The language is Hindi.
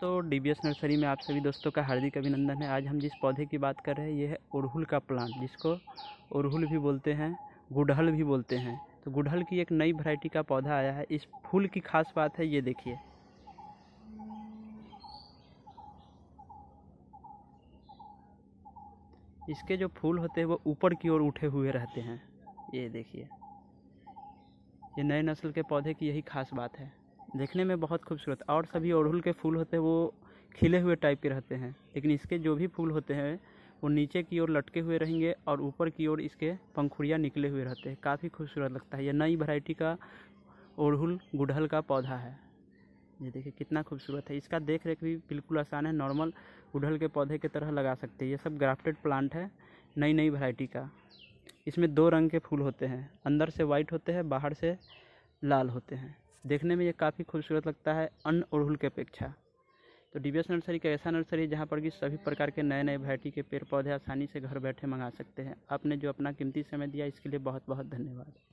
तो डी नर्सरी में आप सभी दोस्तों का हार्दिक अभिनंदन है आज हम जिस पौधे की बात कर रहे हैं ये है उड़हुल का प्लांट जिसको उड़हुल भी बोलते हैं गुड़हल भी बोलते हैं तो गुड़हल की एक नई वैरायटी का पौधा आया है इस फूल की खास बात है ये देखिए इसके जो फूल होते हैं वो ऊपर की ओर उठे हुए रहते हैं ये देखिए ये नए नस्ल के पौधे की यही खास बात है देखने में बहुत खूबसूरत और सभी अड़हुल के फूल होते हैं वो खिले हुए टाइप के रहते हैं लेकिन इसके जो भी फूल होते हैं वो नीचे की ओर लटके हुए रहेंगे और ऊपर की ओर इसके पंखुड़ियाँ निकले हुए रहते हैं काफ़ी खूबसूरत लगता है यह नई वैरायटी का ओढ़ुल गुड़हल का पौधा है ये देखिए कितना खूबसूरत है इसका देख रेख भी बिल्कुल आसान है नॉर्मल गुड़हल के पौधे की तरह लगा सकते हैं ये सब ग्राफ्टेड प्लांट है नई नई वैरायटी का इसमें दो रंग के फूल होते हैं अंदर से वाइट होते हैं बाहर से लाल होते हैं देखने में ये काफ़ी खूबसूरत लगता है अन्य अड़हुल के अपेक्षा तो डी नर्सरी का ऐसा नर्सरी जहाँ पर कि सभी प्रकार के नए नए वैरायटी के पेड़ पौधे आसानी से घर बैठे मंगा सकते हैं आपने जो अपना कीमती समय दिया इसके लिए बहुत बहुत धन्यवाद